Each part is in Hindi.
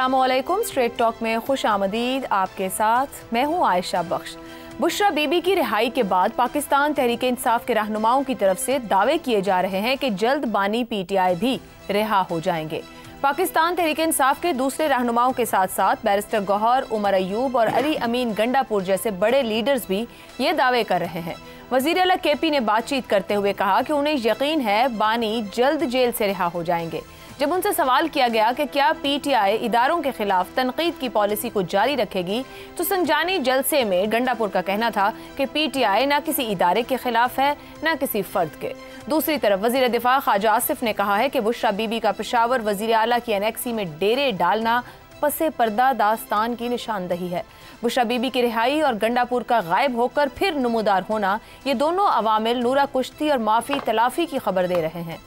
असलम स्ट्रेट टॉक में खुश आमदीद आपके साथ मैं हूं आयशा बख्श बुशरा बीबी की रिहाई के बाद पाकिस्तान तहरीक इंसाफ के रहनुमाओं की तरफ से दावे किए जा रहे हैं कि जल्द बानी पीटीआई भी रिहा हो जाएंगे पाकिस्तान तहरीक इंसाफ के दूसरे रहनुमाओं के साथ साथ बैरिस्टर गौहर उमर अयूब और अली अमीन गंडापुर जैसे बड़े लीडर्स भी ये दावे कर रहे हैं वजीर अला के पी ने बातचीत करते हुए कहा कि उन्हें यकीन है बानी जल्द जेल से रिहा हो जाएंगे जब उनसे सवाल किया गया कि क्या पीटीआई इदारों के खिलाफ तनकीद की पॉलिसी को जारी रखेगी तो संजानी जलसे में गंडापुर का कहना था कि पीटीआई ना किसी इदारे के खिलाफ है ना किसी फर्द के दूसरी तरफ वजीर दिफा ख्वाजा आसिफ ने कहा है कि बुशरा बीबी का पेशावर वजीर अला की एनएक्सी में डेरे डालना पसे पर्दा दास्तान की निशानदही है बुशरा बीबी की रिहाई और गंडापुर का गायब होकर फिर नमोदार होना ये दोनों अवामिल नूरा कुश्ती और माफी तलाफी की खबर दे रहे हैं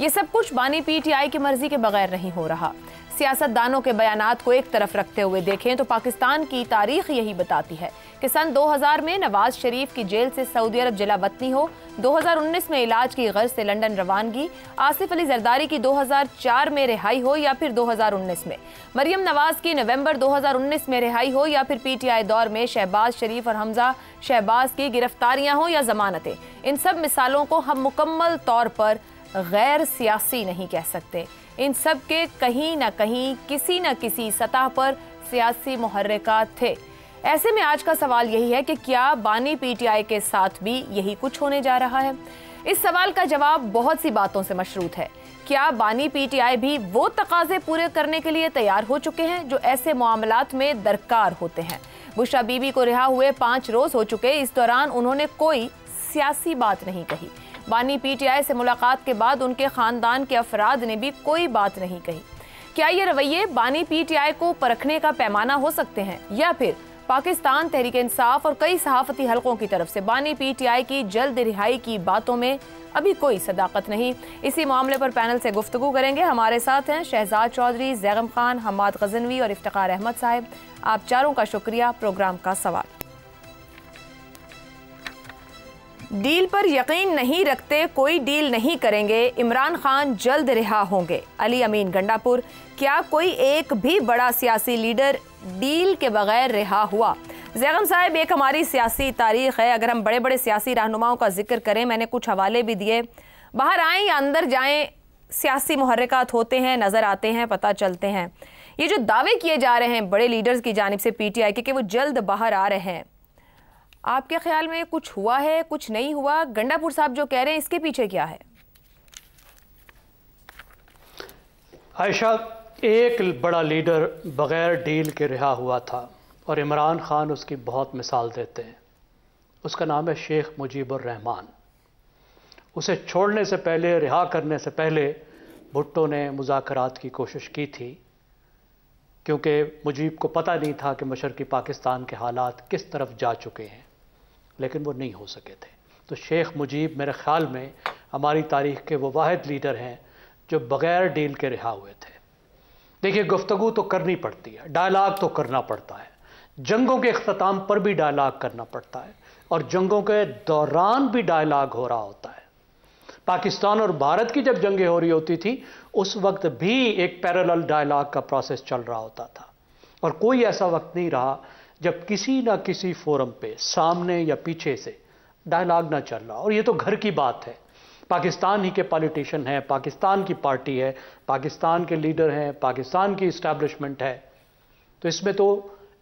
ये सब कुछ बानी पीटीआई की मर्जी के बगैर नहीं हो रहा सियासतदानों के बयान को एक तरफ रखते हुए देखें तो पाकिस्तान की तारीख यही बताती है कि सन 2000 में नवाज शरीफ की जेल से सऊदी अरब जिला बतनी हो 2019 में इलाज की गर्ज से लंदन रवानगी आसिफ अली जरदारी की 2004 में रिहाई हो या फिर 2019 में मरियम नवाज की नवंबर 2019 में रिहाई हो या फिर पीटीआई दौर में शहबाज शरीफ और हमजा शहबाज की गिरफ्तारियां हो या जमानतें इन सब मिसालों को हम मुकम्मल तौर पर गैर सियासी नहीं कह सकते इन सब के कहीं ना कहीं किसी न किसी सतह पर सियासी मुहर्रिकात थे ऐसे में आज का सवाल यही है कि क्या बानी पीटीआई के साथ भी यही कुछ होने जा रहा है इस सवाल का जवाब बहुत सी बातों से मशरूत है क्या बानी पीटीआई भी वो तकाजे पूरे करने के लिए तैयार हो चुके हैं जो ऐसे मामला में दरकार होते हैं बुशा बीबी को रिहा हुए पाँच रोज हो चुके इस दौरान उन्होंने कोई सियासी बात नहीं कही बानी पीटीआई से मुलाकात के बाद उनके खानदान के अफराद ने भी कोई बात नहीं कही क्या ये रवैये बानी पीटीआई को परखने का पैमाना हो सकते हैं या फिर पाकिस्तान तहरीक इंसाफ और कई सहाफती हलकों की तरफ से बानी पीटीआई की जल्द रिहाई की बातों में अभी कोई सदाकत नहीं इसी मामले पर पैनल से गुफ्तु करेंगे हमारे साथ हैं शहजाद चौधरी जैगम खान हमाद गजनवी और इफ्तार अहमद साहब आप चारों का शुक्रिया प्रोग्राम का सवाल डील पर यकीन नहीं रखते कोई डील नहीं करेंगे इमरान खान जल्द रिहा होंगे अली अमीन गंडापुर क्या कोई एक भी बड़ा सियासी लीडर डील के बगैर रिहा हुआ जैगम साहब एक हमारी सियासी तारीख है अगर हम बड़े बड़े सियासी रहनुमाओं का जिक्र करें मैंने कुछ हवाले भी दिए बाहर आएँ या अंदर जाएँ सियासी महरकत होते हैं नज़र आते हैं पता चलते हैं ये जो दावे किए जा रहे हैं बड़े लीडर्स की जानब से पी टी आई के कि वो जल्द बाहर आ रहे हैं आपके ख्याल में कुछ हुआ है कुछ नहीं हुआ गंडापुर साहब जो कह रहे हैं इसके पीछे क्या है आयशा एक बड़ा लीडर बगैर डील के रिहा हुआ था और इमरान खान उसकी बहुत मिसाल देते हैं उसका नाम है शेख मुजीबर रहमान उसे छोड़ने से पहले रिहा करने से पहले भुट्टो ने मुजाकरात की कोशिश की थी क्योंकि मुजीब को पता नहीं था कि मशरक़ी पाकिस्तान के हालात किस तरफ जा चुके हैं लेकिन वो नहीं हो सके थे तो शेख मुजीब मेरे ख़्याल में हमारी तारीख के वो वाद लीडर हैं जो बग़ैर डील के रिहा हुए थे देखिए गुफ्तु तो करनी पड़ती है डायलाग तो करना पड़ता है जंगों के अख्ताम पर भी डायलाग करना पड़ता है और जंगों के दौरान भी डायलाग हो रहा होता है पाकिस्तान और भारत की जब जंगें हो रही होती थी उस वक्त भी एक पैरल डायलाग का प्रोसेस चल रहा होता था और कोई ऐसा वक्त नहीं रहा जब किसी ना किसी फोरम पे सामने या पीछे से डायलाग ना चल रहा और ये तो घर की बात है पाकिस्तान ही के पॉलिटिशियन हैं पाकिस्तान की पार्टी है पाकिस्तान के लीडर हैं पाकिस्तान की इस्टेब्लिशमेंट है तो इसमें तो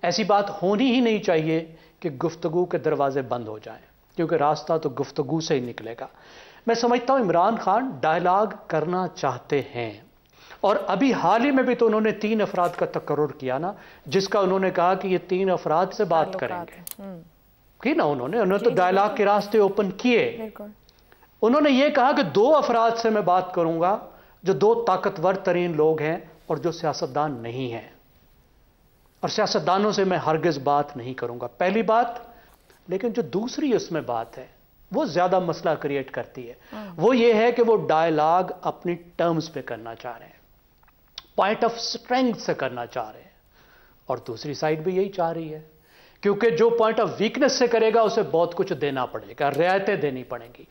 ऐसी बात होनी ही नहीं चाहिए कि गुफ्तगु के दरवाजे बंद हो जाएं क्योंकि रास्ता तो गुफ्तगु से ही निकलेगा मैं समझता हूँ इमरान खान डायलाग करना चाहते हैं और अभी हाल ही में भी तो उन्होंने तीन अफराद का तकर्र किया ना जिसका उन्होंने कहा कि ये तीन अफराद से बात करेंगे हम्म। की ना उन्होंने उन्होंने तो डायलॉग के रास्ते ओपन किए उन्होंने ये कहा कि दो अफराद से मैं बात करूंगा जो दो ताकतवर तरीन लोग हैं और जो सियासतदान नहीं हैं और सियासतदानों से मैं हरगज़ बात नहीं करूंगा पहली बात लेकिन जो दूसरी उसमें बात है वो ज़्यादा मसला क्रिएट करती है हम्म। वो ये है कि वो डायलाग अपनी टर्म्स पे करना चाह रहे हैं पॉइंट ऑफ स्ट्रेंथ से करना चाह रहे हैं और दूसरी साइड भी यही चाह रही है क्योंकि जो पॉइंट ऑफ वीकनेस से करेगा उसे बहुत कुछ देना पड़ेगा रियायतें देनी पड़ेंगी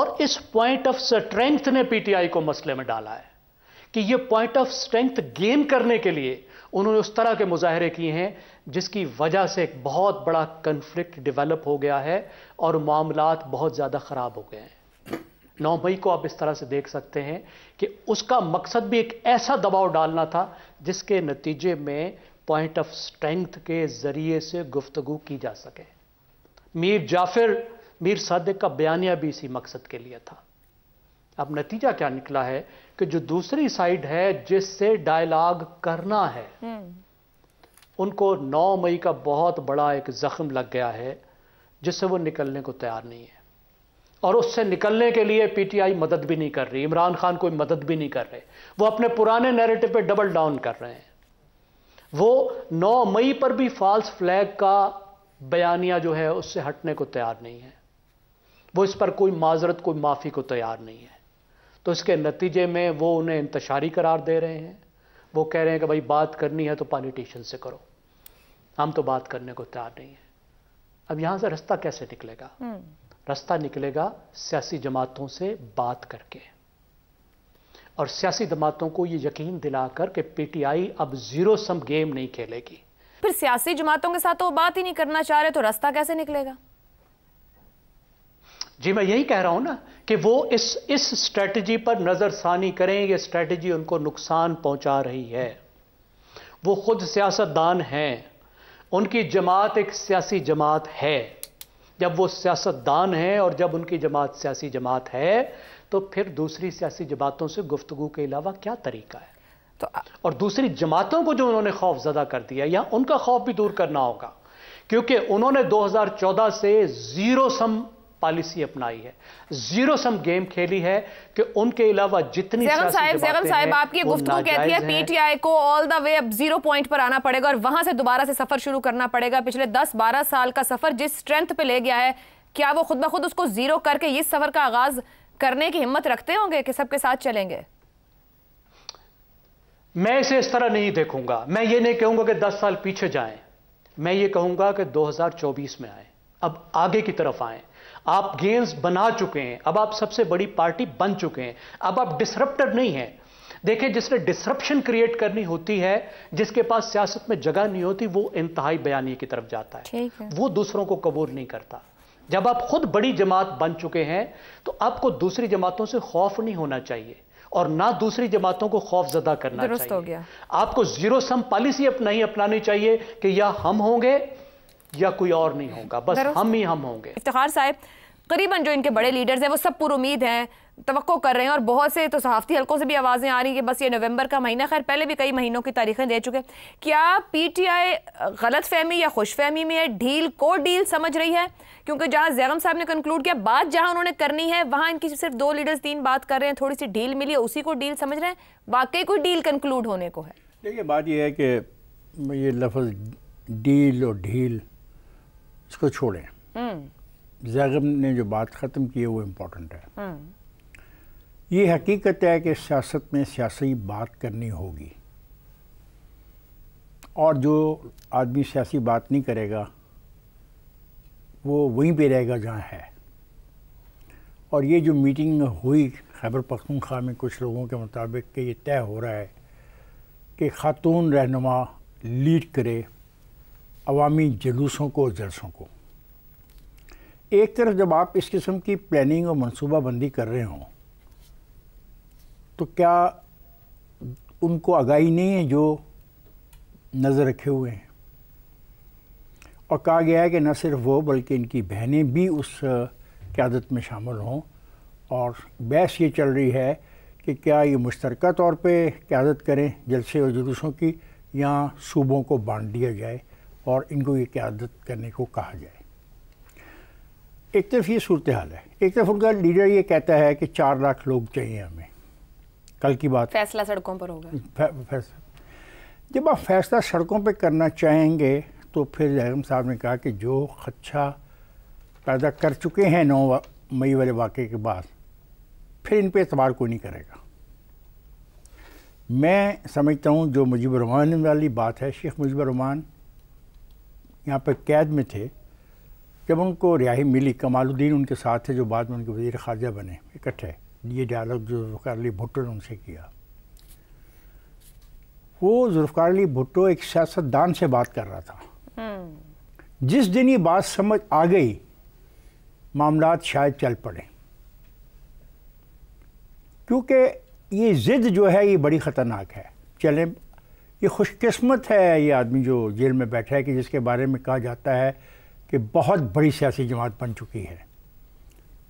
और इस पॉइंट ऑफ स्ट्रेंथ ने पीटीआई को मसले में डाला है कि ये पॉइंट ऑफ स्ट्रेंथ गेन करने के लिए उन्होंने उस तरह के मुजाहरे किए हैं जिसकी वजह से एक बहुत बड़ा कंफ्लिक्ट डेवलप हो गया है और मामला बहुत ज़्यादा ख़राब हो गए हैं नौ मई को आप इस तरह से देख सकते हैं कि उसका मकसद भी एक ऐसा दबाव डालना था जिसके नतीजे में पॉइंट ऑफ स्ट्रेंथ के जरिए से गुफ्तगु की जा सके मीर जाफिर मीर सादिक का बयानिया भी इसी मकसद के लिए था अब नतीजा क्या निकला है कि जो दूसरी साइड है जिससे डायलॉग करना है हम्म। उनको 9 मई का बहुत बड़ा एक जख्म लग गया है जिससे वो निकलने को तैयार नहीं है और उससे निकलने के लिए पीटीआई मदद भी नहीं कर रही इमरान खान कोई मदद भी नहीं कर रहे वो अपने पुराने नैरेटिव पे डबल डाउन कर रहे हैं वो 9 मई पर भी फॉल्स फ्लैग का बयानिया जो है उससे हटने को तैयार नहीं है वो इस पर कोई माजरत कोई माफ़ी को तैयार नहीं है तो इसके नतीजे में वो उन्हें इंतशारी करार दे रहे हैं वो कह रहे हैं कि भाई बात करनी है तो पॉलिटिशियन से करो हम तो बात करने को तैयार नहीं है अब यहां से रास्ता कैसे निकलेगा हम्म। रास्ता निकलेगा सियासी जमातों से बात करके और सियासी जमातों को ये यकीन दिलाकर कि पीटीआई अब जीरो सम गेम नहीं खेलेगी फिर सियासी जमातों के साथ तो बात ही नहीं करना चाह रहे तो रास्ता कैसे निकलेगा जी मैं यही कह रहा हूं ना कि वो इस इस स्ट्रेटजी पर नजरसानी करें ये स्ट्रेटजी उनको नुकसान पहुंचा रही है वो खुद सियासतदान हैं उनकी जमात एक सियासी जमात है जब वो सियासतदान हैं और जब उनकी जमात सियासी जमात है तो फिर दूसरी सियासी जमातों से गुफ्तु के अलावा क्या तरीका है तो और दूसरी जमातों को जो उन्होंने खौफ ज्यादा कर दिया या उनका खौफ भी दूर करना होगा क्योंकि उन्होंने 2014 से ज़ीरो सम पॉलिसी अपनाई है जीरो सम गेम खेली है कि उनके अलावा जितनी साहब साहब आपकी गुफ्तु कहती है पीटीआई को ऑल द वे अब जीरो पॉइंट पर आना पड़ेगा और वहां से दोबारा से सफर शुरू करना पड़ेगा पिछले दस बारह साल का सफर जिस स्ट्रेंथ पे ले गया है क्या वो खुद ब खुद उसको जीरो करके इस सफर का आगाज करने की हिम्मत रखते होंगे कि सबके साथ चलेंगे मैं इसे इस तरह नहीं देखूंगा मैं ये नहीं कहूंगा कि 10 साल पीछे जाएं मैं ये कहूंगा कि 2024 में आए अब आगे की तरफ आएं आप गेंस बना चुके हैं अब आप सबसे बड़ी पार्टी बन चुके हैं अब आप डिसरप्टर नहीं हैं देखें जिसने डिसरप्शन क्रिएट करनी होती है जिसके पास सियासत में जगह नहीं होती वो इंतहाई बयानी की तरफ जाता है, है। वो दूसरों को कबूल नहीं करता जब आप खुद बड़ी जमात बन चुके हैं तो आपको दूसरी जमातों से खौफ नहीं होना चाहिए और ना दूसरी जमातों को खौफ जदा करना चाहिए आपको जीरो सम पॉलिसी नहीं अपनानी चाहिए कि या हम होंगे या कोई और नहीं होगा बस हम ही हम होंगे इफ्तार साहब करीबन जो इनके बड़े लीडर्स हैं वो सब उम्मीद हैं तो कर रहे हैं और बहुत से तो सहाफ़ती हलकों से भी आवाज़ें आ रही हैं कि बस ये नवंबर का महीना खैर पहले भी कई महीनों की तारीखें दे चुके क्या पीटीआई गलत फहमी या खुश फहमी में है ढील को डील समझ रही है क्योंकि जहां जैगम साहब ने कंक्लूड किया बात जहां उन्होंने करनी है वहाँ इनकी सिर्फ दो लीडर्स तीन बात कर रहे हैं थोड़ी सी ढील मिली उसी को डील समझ रहे हैं वाकई कोई डील कंक्लूड होने को है देखिए बात यह है कि ये लफ्ज़ डील और ढील उसको छोड़ें हम्म। जैगम ने जो बात ख़त्म की है वो इम्पोर्टेंट है हम्म। ये हकीकत है कि सियासत में सियासी बात करनी होगी और जो आदमी सियासी बात नहीं करेगा वो वहीं पे रहेगा जहाँ है और ये जो मीटिंग हुई खैबर पख्तूनख्वा में कुछ लोगों के मुताबिक कि ये तय हो रहा है कि खातून रहनुमा लीड करे अवामी जुलूसों को जलसों को एक तरफ जब आप इस किस्म की प्लानिंग और मनसूबाबंदी कर रहे हों तो क्या उनको आगाही नहीं है जो नज़र रखे हुए हैं और कहा गया है कि न सिर्फ वो बल्कि इनकी बहनें भी उस क्यादत में शामिल हों और बहस ये चल रही है कि क्या ये मुश्तरक तौर पे क्यादत करें जलसे और जुलूसों की या सूबों को बांट दिया जाए और इनको ये क्यादत करने को कहा जाए एक तरफ ये सूरत हाल है एक तरफ उनका लीडर ये कहता है कि चार लाख लोग चाहिए हमें कल की बात फैसला सड़कों पर होगा फैसला जब आप फैसला सड़कों पर करना चाहेंगे तो फिर जहम साहब ने कहा कि जो खदशा पैदा कर चुके हैं नौ मई वाले वाक़े के बाद फिर इन पर एतबार कोई नहीं करेगा मैं समझता हूँ जो मुजीबरमान वाली बात है शेख मुजीबरमान रहमान यहाँ पर कैद में थे जब उनको रिहाई मिली कमालुद्दीन उनके साथ थे जो बाद में उनके वजी खारजा बने इकट्ठे ये डायलॉग जो जुल्फ़ार अली भुट्टो ने उनसे किया वो जुल्फ़ार अली भुट्टो एक सियासतदान से बात कर रहा था हम्म। जिस दिन ये बात समझ आ गई मामला शायद चल पड़े क्योंकि ये ज़िद जो है ये बड़ी ख़तरनाक है चलें ये खुशकस्मत है ये आदमी जो जेल में बैठा है कि जिसके बारे में कहा जाता है कि बहुत बड़ी सियासी जमात बन चुकी है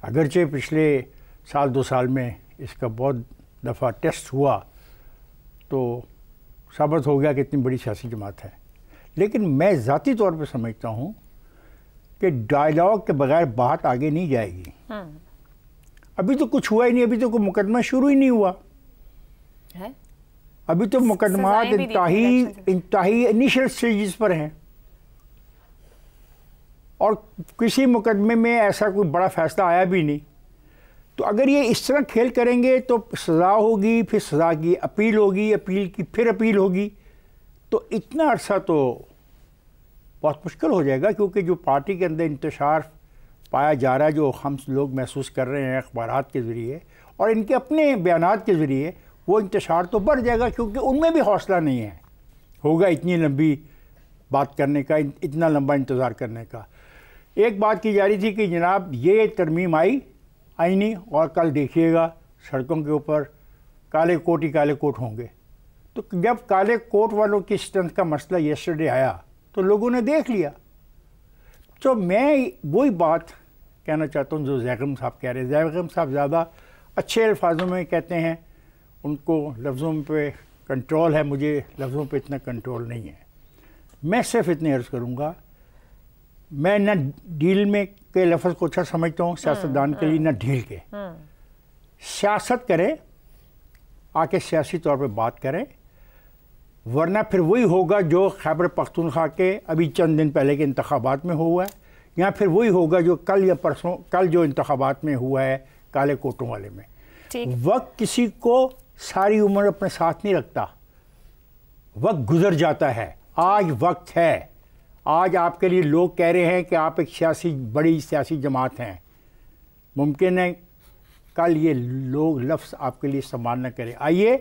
अगरचे पिछले साल दो साल में इसका बहुत दफ़ा टेस्ट हुआ तो साबित हो गया कि इतनी बड़ी सियासी जमात है लेकिन मैं ज़ाती तौर पर समझता हूँ कि डायलॉग के बगैर बात आगे नहीं जाएगी हाँ। अभी तो कुछ हुआ ही नहीं अभी तो कोई मुकदमा शुरू ही नहीं हुआ है अभी तो मुकदमा इंतहाई इंतहाई इनिशियल स्टेज पर हैं और किसी मुकदमे में ऐसा कोई बड़ा फैसला आया भी नहीं तो अगर ये इस तरह खेल करेंगे तो सज़ा होगी फिर सज़ा की अपील होगी अपील की फिर अपील होगी तो इतना अरसा तो बहुत मुश्किल हो जाएगा क्योंकि जो पार्टी के अंदर इंतशार पाया जा रहा है जो हम लोग महसूस कर रहे हैं अखबार के ज़रिए और इनके अपने बयान के ज़रिए वो इंतशार तो बढ़ जाएगा क्योंकि उनमें भी हौसला नहीं है होगा इतनी लंबी बात करने का इतना लंबा इंतज़ार करने का एक बात की जा रही थी कि जनाब ये तरमीम आई आई नहीं और कल देखिएगा सड़कों के ऊपर काले कोट ही काले कोट होंगे तो जब काले कोट वालों की स्ट्रेंथ का मसला येस्टरडे आया तो लोगों ने देख लिया तो मैं वही बात कहना चाहता हूँ जो जैगम साहब कह रहे हैं जैगम साहब ज़्यादा अच्छे अल्फाजों में कहते हैं उनको लफ्ज़ों पे कंट्रोल है मुझे लफ्ज़ों पे इतना कंट्रोल नहीं है मैं सिर्फ इतने अर्ज़ करूँगा मैं ना डील में के लफ्ज़ को अच्छा समझता हूँ सियासतदान के हम्म, लिए हम्म, ना ढील के हम्म। सियासत करें आके सियासी तौर पे बात करें वरना फिर वही होगा जो खैबर पख्तूनख्वा के अभी चंद दिन पहले के इंतबात में हुआ है या फिर वही होगा जो कल या परसों कल जो इंतबात में हुआ है काले कोटों वाले में वक्त किसी को सारी उम्र अपने साथ नहीं रखता वक्त गुजर जाता है आज वक्त है आज आपके लिए लोग कह रहे हैं कि आप एक सियासी बड़ी सियासी जमात हैं मुमकिन है कल ये लोग लफ्स आपके लिए इस्तेमाल न करें आइए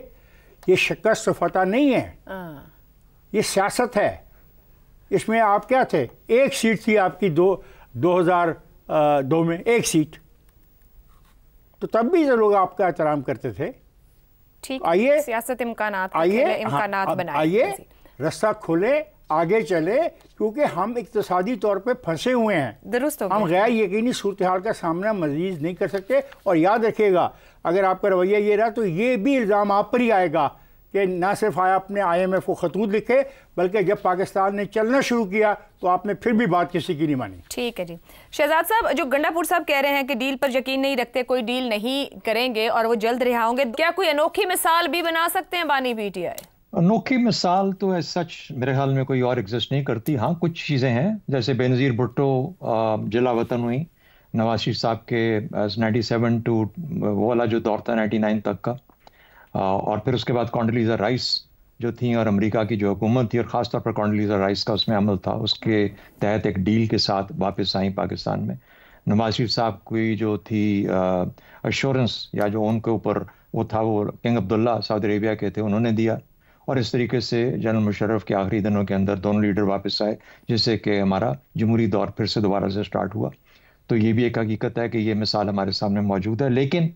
ये शिकस्त फतह नहीं है हाँ। ये सियासत है इसमें आप क्या थे एक सीट थी आपकी दो दो हज़ार दो में एक सीट तो तब भी जो लोग आपका एहतराम करते थे ठीक आइए सियासत इम्कान आइए हाँ, इम्कान बनाए आइए रास्ता खोले आगे चले क्योंकि हम इकतदी तौर पर फंसे हुए हैं दुरुस्त हम गैर यकीनी सूरत हाल का सामना मजीद नहीं कर सकते और याद रखिएगा अगर आपका रवैया ये रहा तो ये भी इल्ज़ाम आप पर ही आएगा कि ना सिर्फ आया आपने आईएमएफ को खतूत लिखे बल्कि जब पाकिस्तान ने चलना शुरू किया तो आपने फिर भी बात किसी की नहीं मानी ठीक है जी शहजाद साहब जो गंडापुर साहब कह रहे हैं कि डील पर यकीन नहीं रखते कोई डील नहीं करेंगे और वो जल्द रिहा होंगे क्या कोई अनोखी मिसाल भी बना सकते हैं बानी पीटीआई अनोखी मिसाल तो है सच मेरे ख्याल में कोई और एग्जिस्ट नहीं करती हाँ कुछ चीज़ें हैं जैसे बेनज़ीर भुट्टो जिला वतन हुई नवाज साहब के नाइन्टी सेवन टू वो वाला जो दौर था नाइन्टी नाइन तक का और फिर उसके बाद कॉन्डलीजा राइस जो थी और अमेरिका की जो हुकूमत थी और ख़ासतौर पर कॉन्डलीजा राइस का उसमें अमल था उसके तहत एक डील के साथ वापस आई पाकिस्तान में नवाज शरीफ साहब की जो थी अश्योरेंस या जो उनके ऊपर वो था वो किंग अब्दुल्ला सऊदी अरेबिया के थे उन्होंने दिया और इस तरीके से जनरल मुशर्रफ के आखिरी दिनों के अंदर दोनों लीडर वापस आए जिससे कि हमारा जमहूरी दौर फिर से दोबारा से स्टार्ट हुआ तो ये भी एक हकीकत है कि ये मिसाल हमारे सामने मौजूद है लेकिन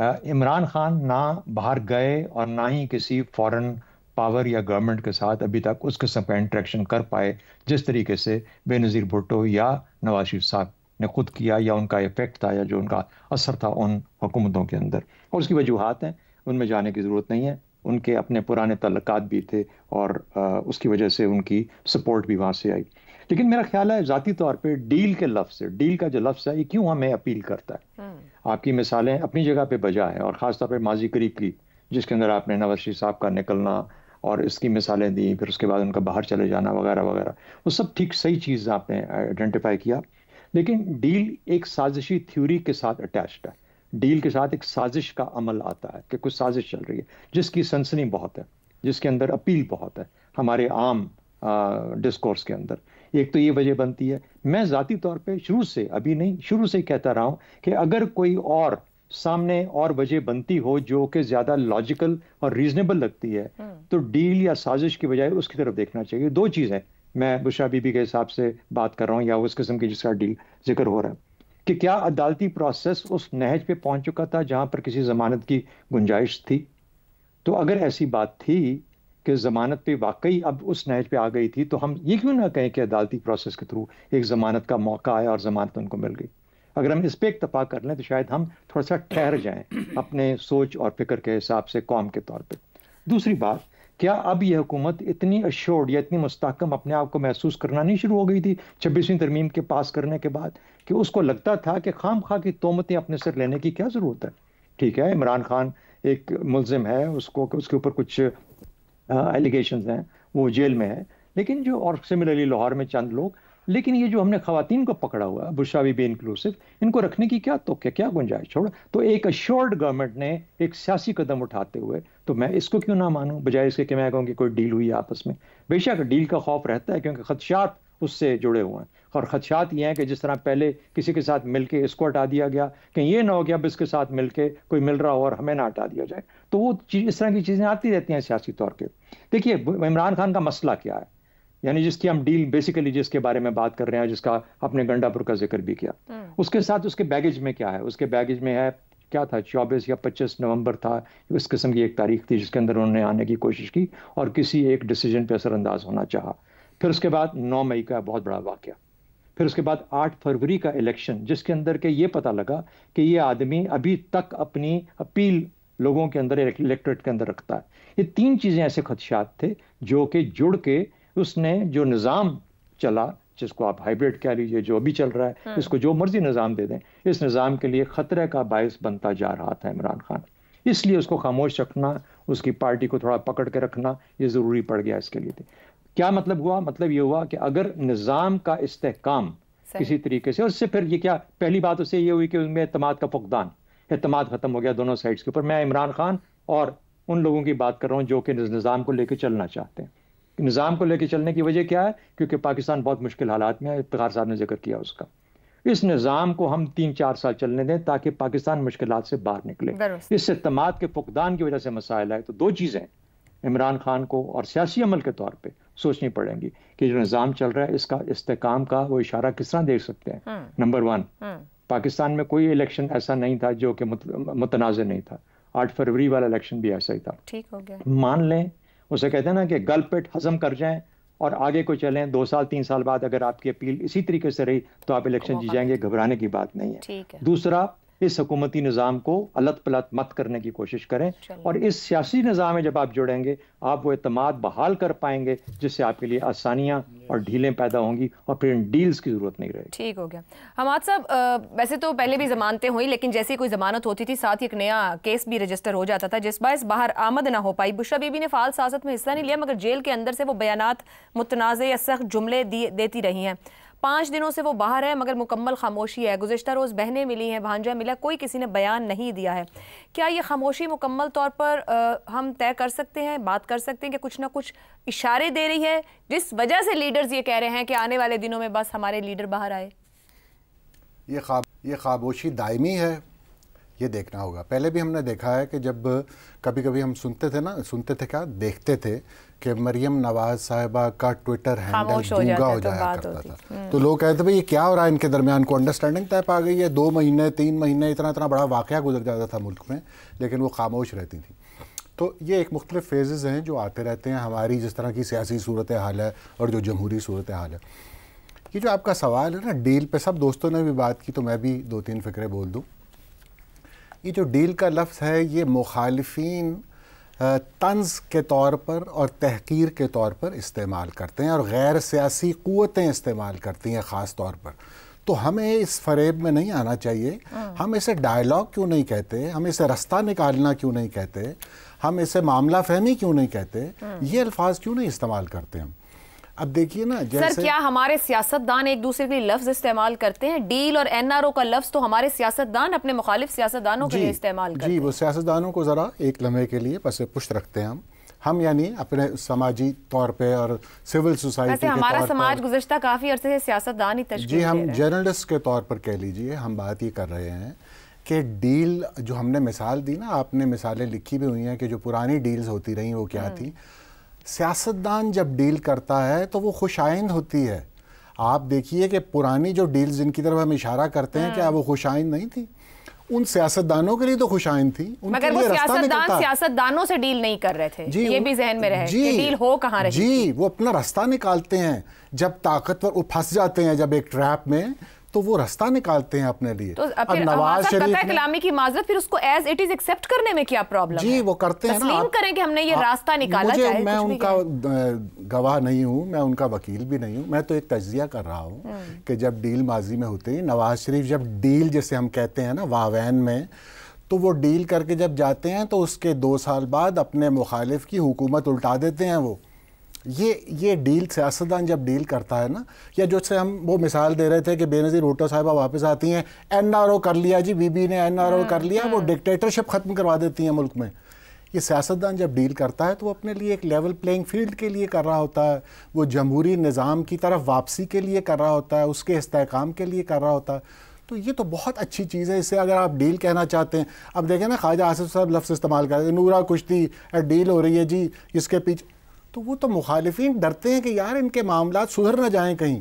इमरान खान ना बाहर गए और ना ही किसी फॉरेन पावर या गवर्नमेंट के साथ अभी तक उस किस्म का इंट्रैक्शन कर पाए जिस तरीके से बेनज़ीर भुट्टो या नवाज शरीफ साहब ने खुद किया या उनका इफेक्ट था या जो उनका असर था उन हुकूमतों के अंदर और उसकी वजूहत हैं उनमें जाने की ज़रूरत नहीं है उनके अपने पुराने तल्लक भी थे और उसकी वजह से उनकी सपोर्ट भी वहाँ से आई लेकिन मेरा ख्याल है ज़ाती तौर पे डील के लफ्ज़ डील का जो लफ्ज़ है ये क्यों हमें अपील करता है हाँ। आपकी मिसालें अपनी जगह पे बजा है और ख़ासतौर पर माजी करीब की जिसके अंदर आपने नवाज शरीफ साहब का निकलना और इसकी मिसालें दी फिर उसके बाद उनका बाहर चले जाना वगैरह वगैरह वो सब ठीक सही चीज़ आपने आइडेंटिफाई किया लेकिन डील एक साजिशी थ्योरी के साथ अटैच्ड है डील के साथ एक साजिश का अमल आता है कि कुछ साजिश चल रही है जिसकी सनसनी बहुत है जिसके अंदर अपील बहुत है हमारे आम डिस्कोर्स के अंदर एक तो ये वजह बनती है मैं ज़ाती तौर पे शुरू से अभी नहीं शुरू से कहता रहा हूँ कि अगर कोई और सामने और वजह बनती हो जो कि ज़्यादा लॉजिकल और रीजनेबल लगती है हम्म। तो डील या साजिश की बजाय उसकी तरफ देखना चाहिए दो चीज़ें मैं बुशा बीबी के हिसाब से बात कर रहा हूँ या उस किस्म की जिसका डील जिक्र हो रहा है कि क्या अदालती प्रोसेस उस नहज पे पहुंच चुका था जहां पर किसी जमानत की गुंजाइश थी तो अगर ऐसी बात थी कि ज़मानत पे वाकई अब उस नहज पे आ गई थी तो हम ये क्यों ना कहें कि अदालती प्रोसेस के थ्रू एक ज़मानत का मौका आया और ज़मानत उनको मिल गई अगर हम इस पर इतफाक़ कर लें तो शायद हम थोड़ा सा ठहर जाएं अपने सोच और फिक्र के हिसाब से कौम के तौर पर दूसरी बात क्या अब यह हुकूमत इतनी अश्योर्ड या इतनी मुस्तकम अपने आप को महसूस करना नहीं शुरू हो गई थी छब्बीसवीं तरमीम के पास करने के बाद कि उसको लगता था कि खाम खा की तोमतें अपने सिर लेने की क्या ज़रूरत है ठीक है इमरान खान एक मुलजिम है उसको उसके ऊपर कुछ एलिगेशन हैं वो जेल में है लेकिन जो और सिमिलरली लाहौर में चंद लोग लेकिन ये जो हमने खातन को पकड़ा हुआ है बुशावी बे इंक्लूसिव इनको रखने की क्या तो क्या क्या गुंजाइश छोड़ तो एक अश्योर्ड गवर्नमेंट ने एक सियासी कदम उठाते हुए तो मैं इसको क्यों ना मानूं बजाय इसके कि मैं कहूँ कि कोई डील हुई आपस में बेशक डील का खौफ रहता है क्योंकि खदशात उससे जुड़े हुए हैं और खदशात ये हैं कि जिस तरह पहले किसी के साथ मिलके इसको हटा दिया गया कि ये ना हो कि अब इसके साथ मिलके कोई मिल रहा हो और हमें ना हटा दिया जाए तो वो चीज इस तरह की चीज़ें आती रहती हैं सियासी तौर पर देखिए इमरान खान का मसला क्या है यानी जिसकी हम डील बेसिकली जिसके बारे में बात कर रहे हैं जिसका अपने गंडापुर का जिक्र भी किया हम्म। उसके साथ उसके बैगेज में क्या है उसके बैगेज में है क्या था चौबीस या पच्चीस नवंबर था इस किस्म की एक तारीख थी जिसके अंदर उन्होंने आने की कोशिश की और किसी एक डिसीजन पे असरअंदाज होना चाहा फिर उसके बाद 9 मई का बहुत बड़ा वाक्य फिर उसके बाद 8 फरवरी का इलेक्शन जिसके अंदर के ये पता लगा कि ये आदमी अभी तक अपनी अपील लोगों के अंदर इलेक्टोरेट के अंदर रखता है ये तीन चीज़ें ऐसे खदशात थे जो कि जुड़ के उसने जो निज़ाम चला जिसको आप हाइब्रिड कह लीजिए जो अभी चल रहा है हाँ। इसको जो मर्जी निज़ाम दे दें इस निज़ाम के लिए ख़तरे का बायस बनता जा रहा था इमरान खान इसलिए उसको खामोश रखना उसकी पार्टी को थोड़ा पकड़ के रखना ये ज़रूरी पड़ गया इसके लिए क्या मतलब हुआ मतलब ये हुआ कि अगर निज़ाम का इस्तेकाम किसी तरीके से और उससे फिर ये क्या पहली बात उससे ये हुई कि उनमें अतमाद का फुकदान अतमाद ख़त्म हो गया दोनों साइड्स के ऊपर मैं इमरान खान और उन लोगों की बात कर रहा हूँ जो कि निज़ाम को लेकर चलना चाहते हैं निज़ाम को लेकर चलने की वजह क्या है क्योंकि पाकिस्तान बहुत मुश्किल हालात में है इफ्तार साहब ने जिक्र किया उसका इस निज़ाम को हम तीन चार साल चलने दें ताकि पाकिस्तान मुश्किल से बाहर निकले इस अतमाद के फुकदान की वजह से मसाइल आए तो दो चीज़ें इमरान खान को और सियासी अमल के तौर पर सोचनी पड़ेंगी कि जो निज़ाम चल रहा है इसका इस्तेकाम का वो इशारा किस तरह देख सकते हैं नंबर हाँ। वन हाँ। पाकिस्तान में कोई इलेक्शन ऐसा नहीं था जो कि मुतनाज़ नहीं था आठ फरवरी वाला इलेक्शन भी ऐसा ही था ठीक हो गया मान लें उसे कहते हैं ना कि गल पेट हजम कर जाएं और आगे को चलें दो साल तीन साल बाद अगर आपकी अपील इसी तरीके से रही तो आप इलेक्शन जी जाएंगे घबराने की बात नहीं है दूसरा इस हकूमती निज़ाम को अलत पलत मत करने की कोशिश करें और इस सियासी निज़ाम में जब आप जुड़ेंगे आप वो अतमाद बहाल कर पाएंगे जिससे आपके लिए आसानियाँ और ढीलें पैदा होंगी और फिर इन डील्स की ज़रूरत नहीं रहेगी ठीक हो गया हमाद साहब वैसे तो पहले भी जमानतें हुई लेकिन जैसी कोई जमानत होती थी साथ ही एक नया केस भी रजिस्टर हो जाता था जिस बायस बाहर आमद ना हो पाई बुशा बीबी ने फाल सियासत में हिस्सा नहीं लिया मगर जेल के अंदर से वो बयान मुतनाज़ या सख्त जुमले देती रही हैं पाँच दिनों से वो बाहर है मगर मुकम्मल खामोशी है गुजशत रोज़ बहनें मिली हैं भांजा मिला कोई किसी ने बयान नहीं दिया है क्या ये खामोशी मुकम्मल तौर पर आ, हम तय कर सकते हैं बात कर सकते हैं कि कुछ ना कुछ इशारे दे रही है जिस वजह से लीडर्स ये कह रहे हैं कि आने वाले दिनों में बस हमारे लीडर बाहर आए ये खाब ये खामोशी दायमी है ये देखना होगा पहले भी हमने देखा है कि जब कभी कभी हम सुनते थे ना सुनते थे क्या देखते थे कि मरियम नवाज साहिबा का ट्विटर हैंडल गूंगा हो जाया करता था हम्म। तो लोग कहते भाई ये क्या हो रहा है इनके दरमियान को अंडरस्टैंडिंग तय आ गई है दो महीने तीन महीने इतना इतना बड़ा वाक़ गुजर जाता था मुल्क में लेकिन वो खामोश रहती थी तो ये एक मुख्तलिफ फेजेज़ हैं जो आते रहते हैं हमारी जिस तरह की सियासी सूरत हाल है और जो जमहूरी सूरत हाल है ये जो आपका सवाल है ना डील पे सब दोस्तों ने भी बात की तो मैं भी दो तीन फिक्रे बोल दूँ ये जो डील का लफ्ज़ है ये मुखालफन तंज के तौर पर और तहकीर के तौर पर इस्तेमाल करते हैं और गैर सियासी क़वतें इस्तेमाल करती हैं ख़ास तौर पर तो हमें इस फरेब में नहीं आना चाहिए हाँ। हम इसे डायलॉग क्यों नहीं कहते हम इसे रास्ता निकालना क्यों नहीं कहते हम इसे मामला फहमी क्यों नहीं कहते हाँ। ये अल्फाज क्यों नहीं इस्तेमाल करते हम अब देखिए ना जैसे... सर क्या हमारे सियासतदान एक दूसरे के लिए लफ्ज इस्तेमाल करते हैं डील और एनआरओ का लफ्ज तो हमारे सियासतदान अपने मुखालिफ सियासतदानों के लिए इस्तेमाल करते जी वो सियासतदानों को ज़रा एक लम्हे के लिए पसे पुष्ट रखते हैं हम हम यानी अपने समाजी तौर पे और सिविल सोसाइटी के हमारा समाज गुजशत काफ़ी अरसे से सियासतदान ही जी हम जर्नलिस्ट के तौर पर कह लीजिए हम बात ये कर रहे हैं कि डील जो हमने मिसाल दी ना आपने मिसालें लिखी भी हुई हैं कि जो पुरानी डील्स होती रहीं वो क्या हम्म। थी सियासतदान जब डील करता है तो वो खुशाइंद होती है आप देखिए कि पुरानी जो डील्स जिनकी तरफ हम इशारा करते हैं क्या हाँ। वो खुशाइंद नहीं थी उन सियासतदानों के लिए तो खुशाइन थी उनके लिए रास्ता निकलता सियासतदानों से डील नहीं कर रहे थे जी ये भी जहन में रहे जी डील हो कहाँ रही जी वो अपना रास्ता निकालते हैं जब ताकतवर फंस जाते हैं जब एक ट्रैप में तो वो रास्ता निकालते हैं अपने लिए तो अब नवाज शरीफ कलामी की माजरत फिर उसको एज इट इज एक्सेप्ट करने में क्या प्रॉब्लम जी वो करते हैं ना करें कि हमने ये रास्ता निकाला मुझे, मैं उनका गवाह नहीं हूँ मैं उनका वकील भी नहीं हूँ मैं तो एक तजिया कर रहा हूँ हम्म। कि जब डील माजी में होती नवाज शरीफ जब डील जैसे हम कहते हैं ना वावैन में तो वो डील करके जब जाते हैं तो उसके दो साल बाद अपने मुखालिफ की हुकूमत उल्टा देते हैं वो ये ये डील सियासतदान जब डील करता है ना या जो से हम वो मिसाल दे रहे थे कि बेनज़ीर भुट्टो साहिबा वापस आती हैं एनआरओ कर लिया जी बीबी ने एनआरओ हाँ, कर लिया वो हाँ। डिक्टेटरशिप ख़त्म करवा देती हैं मुल्क में ये सियासतदान जब डील करता है तो वो अपने लिए एक लेवल प्लेइंग फील्ड के लिए कर रहा होता है वो जमहूरी निज़ाम की तरफ वापसी के लिए कर रहा होता है उसके इस्तेकाम के लिए कर रहा होता है तो ये तो बहुत अच्छी चीज़ है इससे अगर आप डील कहना चाहते हैं अब देखें ना ख्वाजा आसिफ साहब लफ्ज़ इस्तेमाल कर रहे हैं नूरा कुश्ती डील हो रही है जी इसके पीछे तो वो तो मुखालफी डरते हैं कि यार इनके मामला सुधर ना जाएँ कहीं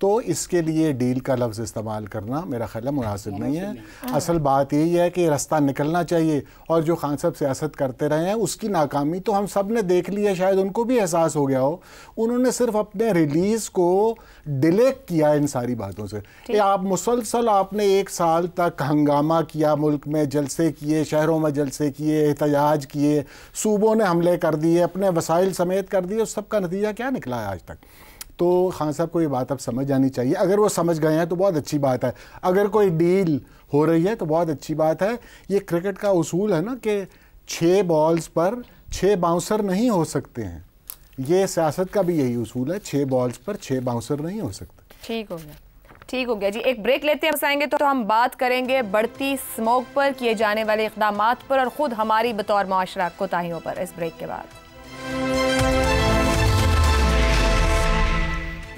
तो इसके लिए डील का लफ्ज़ इस्तेमाल करना मेरा ख्याल हाँ, मुनासिब नहीं है हाँ। असल बात यही है कि रास्ता निकलना चाहिए और जो खान साहब सियासत करते रहे हैं उसकी नाकामी तो हम सब ने देख ली है शायद उनको भी एहसास हो गया हो उन्होंने सिर्फ अपने रिलीज़ को डिले किया इन सारी बातों से कि आप मुसलसल आपने एक साल तक हंगामा किया मुल्क में जलसे किए शहरों में जलसे किए एहतजाज किए सूबों ने हमले कर दिए अपने वसाइल समेत कर दिए उस सब का नतीजा क्या निकला है आज तक तो खान साहब को ये बात अब समझ जानी चाहिए अगर वो समझ गए हैं तो बहुत अच्छी बात है अगर कोई डील हो रही है तो बहुत अच्छी बात है ये क्रिकेट का उसूल है ना कि छः बॉल्स पर छः बाउंसर नहीं हो सकते हैं ये सियासत का भी यही उसूल है छः बॉल्स पर छः बाउंसर नहीं हो सकते ठीक हो गया ठीक हो गया जी एक ब्रेक लेते हैं आएंगे तो हम बात करेंगे बढ़ती स्मोक पर किए जाने वाले इकदाम पर और ख़ुद हमारी बतौर माशरा कोताही पर इस ब्रेक के बाद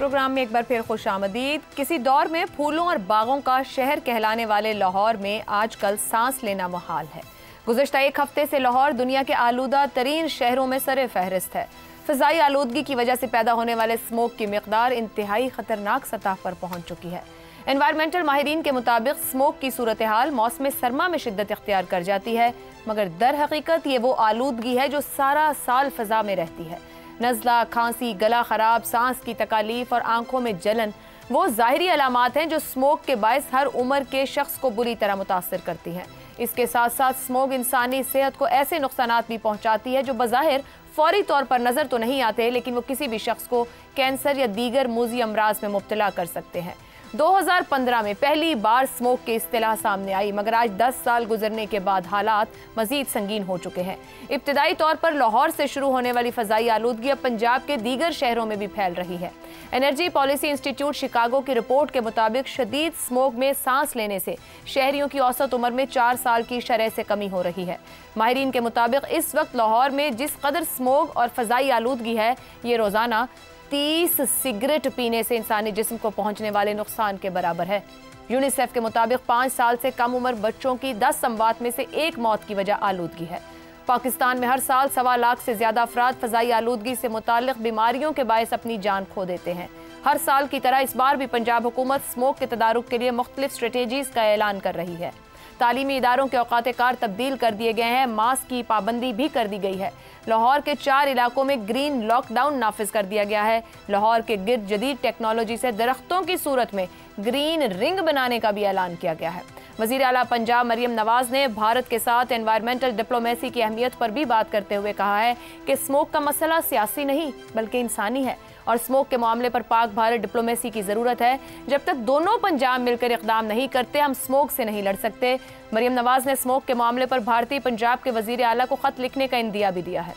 प्रोग्राम में एक बार फिर खुश आमदीद किसी दौर में फूलों और बागों का शहर कहलाने वाले लाहौर में आजकल सांस लेना महाल है गुजशत एक हफ्ते से लाहौर दुनिया के आलूदा तरीन शहरों में सर फहरिस्त है फ़जाई आलूदगी की वजह से पैदा होने वाले स्मोक की मकदार इंतहाई ख़तरनाक सतह पर पहुंच चुकी है इन्वायरमेंटल माहरीन के मुताबिक स्मोक की सूरत हाल मौसम सरमा में शिद्दत इख्तियार कर जाती है मगर दर हकीकत ये वो आलूदगी है जो सारा साल फ़जा में रहती है नज़ला खांसी गला ख़राब सांस की तकालीफ और आंखों में जलन वो ज़ाहरी अलामत हैं जो स्मोक के बायस हर उम्र के शख्स को बुरी तरह मुतासर करती हैं इसके साथ साथ स्मोक इंसानी सेहत को ऐसे नुकसान भी पहुँचाती है जो बज़ाहिर फौरी तौर पर नज़र तो नहीं आते लेकिन वो किसी भी शख्स को कैंसर या दीगर मूजी अमराज में मुबतला कर सकते हैं 2015 में पहली बार स्मोक की इस्तेलाह सामने आई मगर आज 10 साल गुजरने के बाद हालात मजीद संगीन हो चुके हैं इब्तदाई तौर पर लाहौर से शुरू होने वाली फजाई आलूदगी अब पंजाब के दीगर शहरों में भी फैल रही है एनर्जी पॉलिसी इंस्टीट्यूट शिकागो की रिपोर्ट के मुताबिक शदीद स्मोक में सांस लेने से शहरियों की औसत उम्र में चार साल की शरह से कमी हो रही है माहरीन के मुताबिक इस वक्त लाहौर में जिस कदर स्मोक और फजाई आलूदगी है ये रोज़ाना तीस सिगरेट पीने से इंसानी जिस्म को पहुंचने वाले नुकसान के बराबर है यूनिसेफ के मुताबिक पाँच साल से कम उम्र बच्चों की दस संवाद में से एक मौत की वजह आलूदगी है पाकिस्तान में हर साल सवा लाख से ज़्यादा अफराद फ़जाई आलूदगी से मुतल बीमारियों के बायस अपनी जान खो देते हैं हर साल की तरह इस बार भी पंजाब हुकूमत स्मोक के तदारक के लिए मुख्तलिफ स्ट्रेटेजीज़ का ऐलान कर रही है तालीमी इदारों के औकात कार तब्दील कर दिए गए हैं मास्क की पाबंदी भी कर दी गई है लाहौर के चार इलाकों में ग्रीन लॉकडाउन नाफिज कर दिया गया है लाहौर के गिरद जदीद टेक्नोलॉजी से दरख्तों की सूरत में ग्रीन रिंग बनाने का भी ऐलान किया गया है वजीर अला पंजाब मरीम नवाज ने भारत के साथ एनवायरमेंटल डिप्लोमेसी की अहमियत पर भी बात करते हुए कहा है कि स्मोक का मसला सियासी नहीं बल्कि इंसानी है और स्मोक के मामले पर पाक भारत डिप्लोमेसी की ज़रूरत है जब तक दोनों पंजाब मिलकर इकदाम नहीं करते हम स्मोक से नहीं लड़ सकते मरियम नवाज़ ने स्मोक के मामले पर भारतीय पंजाब के वजीर अला को ख़त लिखने का इंदिया भी दिया है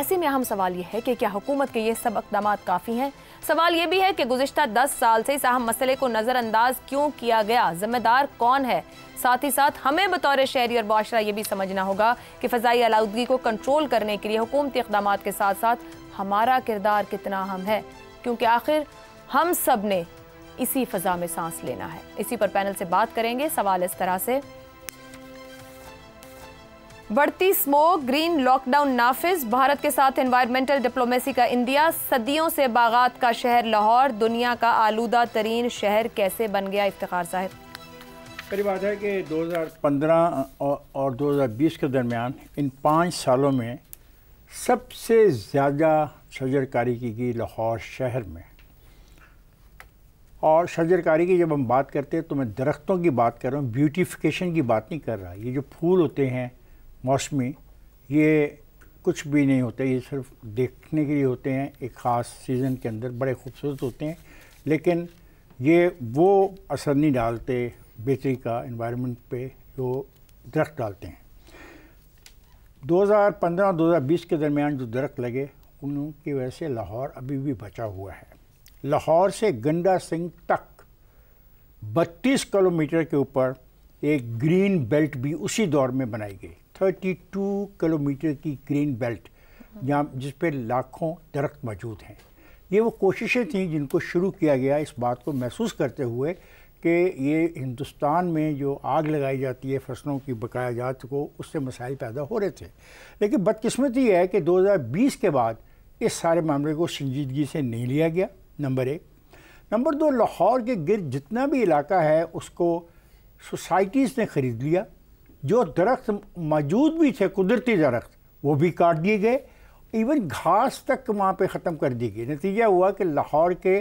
ऐसे में अहम सवाल यह है कि क्या हुकूमत के ये सब इकदाम काफ़ी हैं सवाल ये भी है कि गुजशत दस साल से इस अहम मसले को नज़रअंदाज क्यों किया गया जिम्मेदार कौन है साथ ही साथ हमें बतौर शहरी और बाशरा ये भी समझना होगा कि फ़जाई आलादगी को कंट्रोल करने के लिए हुकूमती इकदाम के साथ साथ हमारा किरदार कितना अहम है क्योंकि आखिर हम सब ने इसी फ़ज़ा में सांस लेना है इसी पर पैनल से बात करेंगे सवाल इस तरह से बढ़ती स्मोक ग्रीन लॉकडाउन नाफिज भारत के साथ एनवायरमेंटल डिप्लोमेसी का इंडिया सदियों से बागात का शहर लाहौर दुनिया का आलूदा तरीन शहर कैसे बन गया इफ्तार साहब पहली बात है कि 2015 और 2020 के दरमियान इन पाँच सालों में सबसे ज़्यादा शजरकारी की गई लाहौर शहर में और शजरकारी की जब हम बात करते हैं तो मैं दरख्तों की बात कर रहा हूँ ब्यूटिफिकेशन की बात नहीं कर रहा ये जो फूल होते हैं मौसमी ये कुछ भी नहीं होते ये सिर्फ देखने के लिए होते हैं एक ख़ास सीज़न के अंदर बड़े खूबसूरत होते हैं लेकिन ये वो असर नहीं डालते बेहतरी का इन्वामेंट पे जो दरख्त डालते हैं 2015 और 2020 के दरमियान जो दरख्त लगे उनकी वजह से लाहौर अभी भी बचा हुआ है लाहौर से गंडा सिंह तक 32 किलोमीटर के ऊपर एक ग्रीन बेल्ट भी उसी दौर में बनाई गई 32 किलोमीटर की ग्रीन बेल्ट जहाँ जिस पर लाखों दरख्त मौजूद हैं ये वो कोशिशें थीं जिनको शुरू किया गया इस बात को महसूस करते हुए कि ये हिंदुस्तान में जो आग लगाई जाती है फसलों की बकाया जात को उससे मसाइल पैदा हो रहे थे लेकिन बदकस्मती है कि 2020 के बाद इस सारे मामले को संजीदगी से नहीं लिया गया नंबर एक नंबर दो लाहौर के गिरद जितना भी इलाका है उसको सोसाइटीज़ ने ख़रीद लिया जो दरख्त मौजूद भी थे कुदरती दरख्त वो भी काट दिए गए इवन घास तक वहाँ पर ख़त्म कर दी गई नतीजा हुआ कि लाहौर के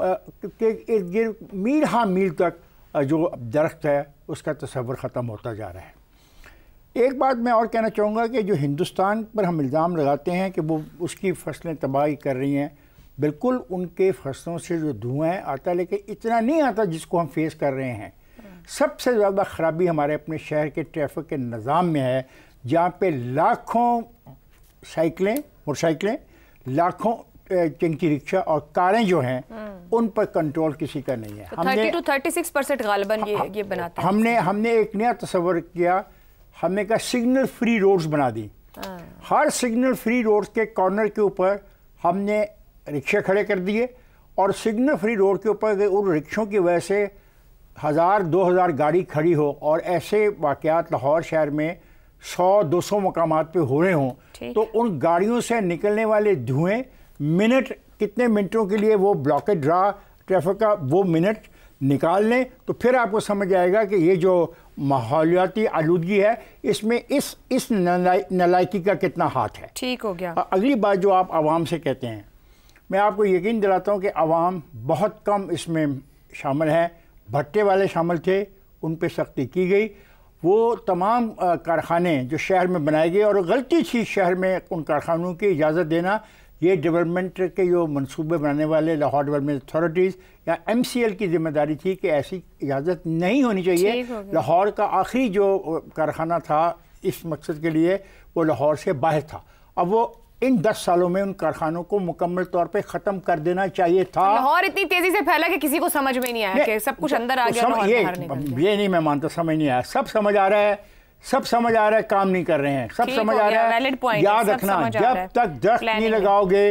के इर्द गिर्द मील हाँ मील तक जो दरख्त है उसका तस्वर ख़त्म होता जा रहा है एक बात मैं और कहना चाहूँगा कि जो हिंदुस्तान पर हम इल्ज़ाम लगाते हैं कि वो उसकी फसलें तबाही कर रही हैं बिल्कुल उनके फसलों से जो आता है आता लेकिन इतना नहीं आता जिसको हम फेस कर रहे हैं सबसे ज़्यादा ख़राबी हमारे अपने शहर के ट्रैफिक के निज़ाम में है जहाँ पे लाखों साइकिलें मोटरसाइकिलें लाखों जिनकी रिक्शा और कारें जो हैं हम्म। उन पर कंट्रोल किसी का नहीं है तो हमने टू थर्टी सिक्स परसेंट गालबन ये ये बनाते हमने हमने एक नया तस्वर किया हमने कहा सिग्नल फ्री रोड्स बना दी हाँ। हर सिग्नल फ्री रोड के कॉर्नर के ऊपर हमने रिक्शे खड़े कर दिए और सिग्नल फ्री रोड के ऊपर उन रिक्शों की वजह से हज़ार दो हज़ार गाड़ी खड़ी हो और ऐसे वाक़ात लाहौर शहर में सौ दो सौ मकाम पर हो रहे हों तो उन गाड़ियों से निकलने वाले धुएँ मिनट कितने मिनटों के लिए वो ब्लॉकेट रहा ट्रैफिक का वो मिनट निकाल लें तो फिर आपको समझ आएगा कि ये जो माहौलियाती आलूदगी है इसमें इस इस नलायकी का कितना हाथ है ठीक हो गया अगली बात जो आप आवाम से कहते हैं मैं आपको यकीन दिलाता हूँ कि आवाम बहुत कम इसमें शामिल हैं भट्टे वाले शामिल थे उन पर सख्ती की गई वो तमाम कारखाने जो शहर में बनाए गए और गलती थी शहर में उन कारखानों की इजाज़त देना ये डेवलपमेंट के जो मंसूबे बनाने वाले लाहौर डेवलपमेंट अथॉरिटीज़ या एम की जिम्मेदारी थी कि ऐसी इजाज़त नहीं होनी चाहिए हो लाहौर का आखिरी जो कारखाना था इस मकसद के लिए वो लाहौर से बाहर था अब वो इन दस सालों में उन कारखानों को मुकम्मल तौर पे खत्म कर देना चाहिए था तो लाहौर इतनी तेजी से फैला कि किसी को समझ में नहीं आया कि सब कुछ तो अंदर आ गया ये, ये नहीं मैं मानता समझ नहीं आया सब समझ आ रहा है सब समझ आ रहा है काम नहीं कर रहे हैं सब समझ आ रहा है याद रखना जब तक दस्त नहीं लगाओगे